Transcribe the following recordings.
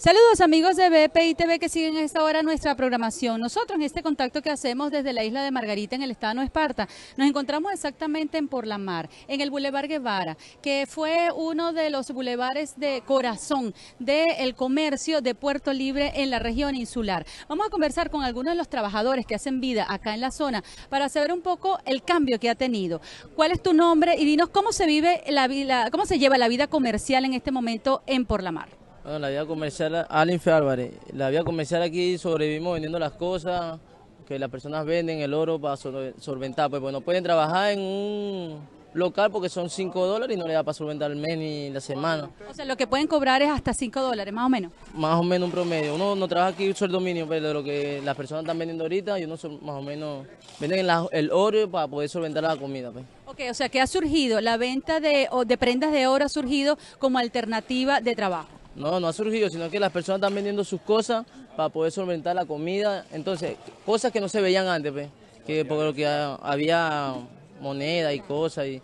Saludos amigos de BPI TV que siguen a esta hora nuestra programación. Nosotros en este contacto que hacemos desde la isla de Margarita en el estado de Esparta, nos encontramos exactamente en Por la Mar, en el Boulevard Guevara, que fue uno de los bulevares de corazón del comercio de Puerto Libre en la región insular. Vamos a conversar con algunos de los trabajadores que hacen vida acá en la zona para saber un poco el cambio que ha tenido. ¿Cuál es tu nombre? Y dinos cómo se vive la vida, cómo se lleva la vida comercial en este momento en Por la Mar. Bueno, la vida comercial, Alinfe Álvarez, la vida comercial aquí sobrevivimos vendiendo las cosas que las personas venden, el oro para solventar. Pues bueno, pueden trabajar en un local porque son 5 dólares y no le da para solventar el mes ni la semana. O sea, lo que pueden cobrar es hasta 5 dólares, más o menos. Más o menos un promedio. Uno no trabaja aquí sueldo dominio, pero pues, lo que las personas están vendiendo ahorita y uno más o menos venden el oro para poder solventar la comida. Pues. Ok, o sea que ha surgido, la venta de prendas de oro ha surgido como alternativa de trabajo. No, no ha surgido, sino que las personas están vendiendo sus cosas para poder solventar la comida. Entonces, cosas que no se veían antes, pues, que por lo que había moneda y cosas y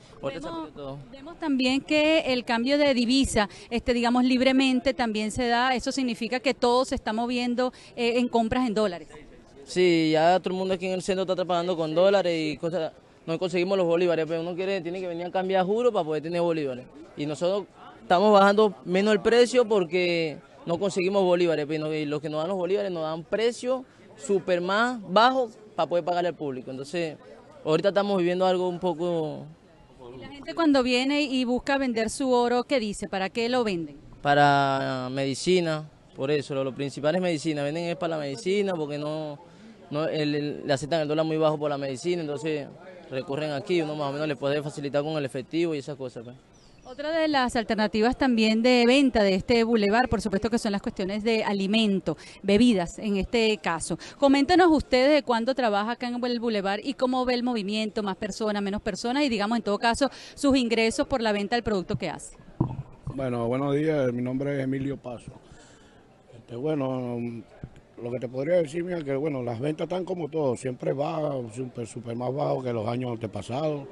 vemos, también que el cambio de divisa este digamos libremente también se da eso significa que todo se está moviendo eh, en compras en dólares sí ya todo el mundo aquí en el centro está trabajando con dólares y cosas no conseguimos los bolívares pero uno quiere tiene que venir a cambiar juro para poder tener bolívares y nosotros estamos bajando menos el precio porque no conseguimos bolívares, pero pues, los que nos dan los bolívares nos dan precios súper más bajos para poder pagarle al público. Entonces, ahorita estamos viviendo algo un poco... La gente cuando viene y busca vender su oro, ¿qué dice? ¿Para qué lo venden? Para medicina, por eso, lo, principal es medicina, venden es para la medicina porque no, no el, le aceptan el dólar muy bajo por la medicina, entonces recurren aquí, uno más o menos le puede facilitar con el efectivo y esas cosas. Pues. Otra de las alternativas también de venta de este bulevar, por supuesto que son las cuestiones de alimento, bebidas en este caso. Coméntanos ustedes de cuándo trabaja acá en el bulevar y cómo ve el movimiento, más personas, menos personas y digamos en todo caso sus ingresos por la venta del producto que hace. Bueno, buenos días, mi nombre es Emilio Paso. Este, bueno, lo que te podría decir, mira, que bueno, las ventas están como todo, siempre bajas, super, super más bajo que los años antepasados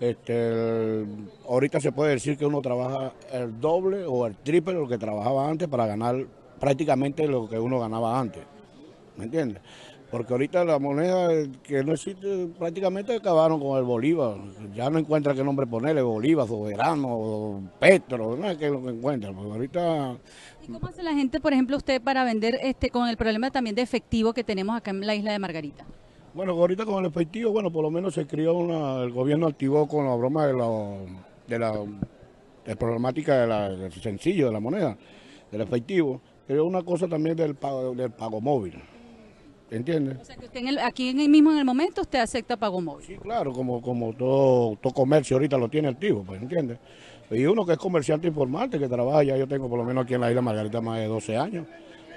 este, ahorita se puede decir que uno trabaja el doble o el triple de lo que trabajaba antes para ganar prácticamente lo que uno ganaba antes. ¿Me entiendes? Porque ahorita la moneda que no existe, prácticamente acabaron con el Bolívar. Ya no encuentra qué nombre ponerle, Bolívar, Soberano, Petro, no es que lo que encuentran. ahorita... ¿Y cómo hace la gente, por ejemplo, usted para vender este con el problema también de efectivo que tenemos acá en la isla de Margarita? Bueno, ahorita con el efectivo, bueno, por lo menos se crió una, el gobierno activó con la broma de la, de la, de problemática del sencillo, de la moneda, del efectivo. Pero una cosa también del pago, del pago móvil. ¿Entiendes? O sea, que usted aquí en el mismo en el momento usted acepta pago móvil. Sí, claro, como, como todo, todo comercio ahorita lo tiene activo, pues, ¿entiendes? Y uno que es comerciante informante, que trabaja, ya yo tengo por lo menos aquí en la isla Margarita más de 12 años,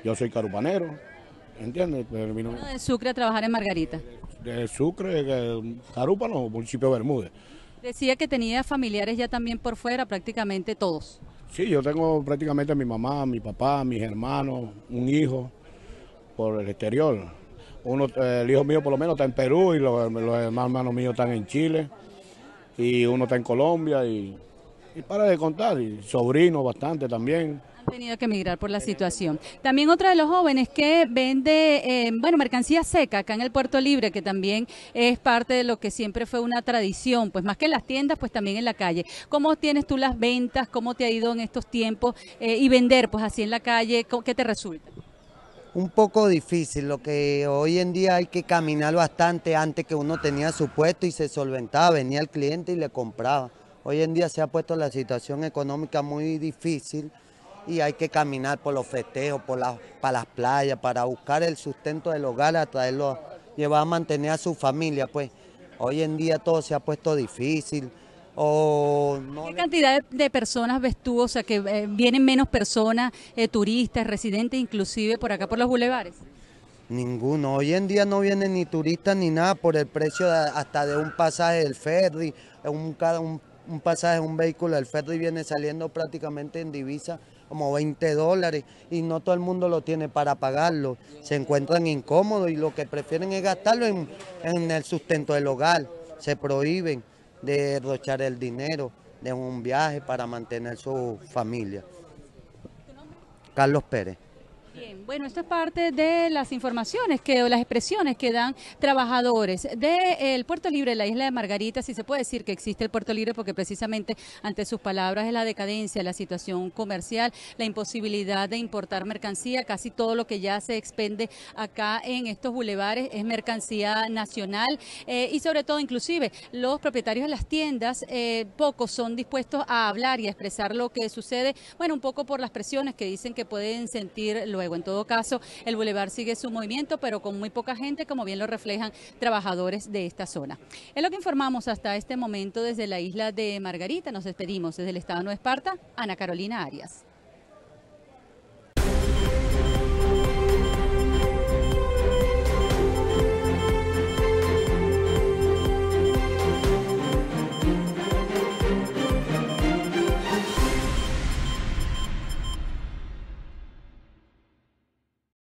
yo soy carupanero, ¿entiendes? Pues, de Sucre a trabajar en Margarita. De, Sucre, Carúpano, municipio de Bermúdez. Decía que tenía familiares ya también por fuera, prácticamente todos. Sí, yo tengo prácticamente mi mamá, mi papá, mis hermanos, un hijo por el exterior. Uno, el hijo mío por lo menos está en Perú y los, hermanos míos están en Chile y uno está en Colombia y, y para de contar, y sobrinos bastante también. Han tenido que emigrar por la situación. También otra de los jóvenes que vende, eh, bueno, mercancía seca acá en el Puerto Libre, que también es parte de lo que siempre fue una tradición, pues más que en las tiendas, pues también en la calle. ¿Cómo tienes tú las ventas? ¿Cómo te ha ido en estos tiempos? Eh, y vender, pues así en la calle, ¿qué te resulta? un poco difícil, lo que hoy en día hay que caminar bastante antes que uno tenía su puesto y se solventaba, venía el cliente y le compraba. Hoy en día se ha puesto la situación económica muy difícil y hay que caminar por los festejos, por las, para las playas, para buscar el sustento del hogar, a traerlo, llevar a mantener a su familia. Pues hoy en día todo se ha puesto difícil. ¿Qué cantidad de personas ves tú? O sea, que eh, vienen menos personas, eh, turistas, residentes, inclusive por acá por los bulevares. Ninguno. Hoy en día no vienen ni turistas ni nada por el precio hasta de un pasaje del ferry, un, un un pasaje, un vehículo el ferry viene saliendo prácticamente en divisa como 20 dólares y no todo el mundo lo tiene para pagarlo. Se encuentran incómodos y lo que prefieren es gastarlo en, el sustento del hogar. Se prohíben de derrochar el dinero de un viaje para mantener su familia. Carlos Pérez bueno, esto es parte de las informaciones que, o las expresiones que dan trabajadores del Puerto Libre, la isla de Margarita, si se puede decir que existe el Puerto Libre, porque precisamente ante sus palabras es la decadencia, la situación comercial, la imposibilidad de importar mercancía, casi todo lo que ya se expende acá en estos bulevares es mercancía nacional eh, y sobre todo inclusive los propietarios de las tiendas, eh, pocos son dispuestos a hablar y a expresar lo que sucede, bueno, un poco por las presiones que dicen que pueden sentir los en todo caso, el bulevar sigue su movimiento, pero con muy poca gente, como bien lo reflejan trabajadores de esta zona. Es lo que informamos hasta este momento desde la isla de Margarita. Nos despedimos desde el estado de Nueva Esparta, Ana Carolina Arias.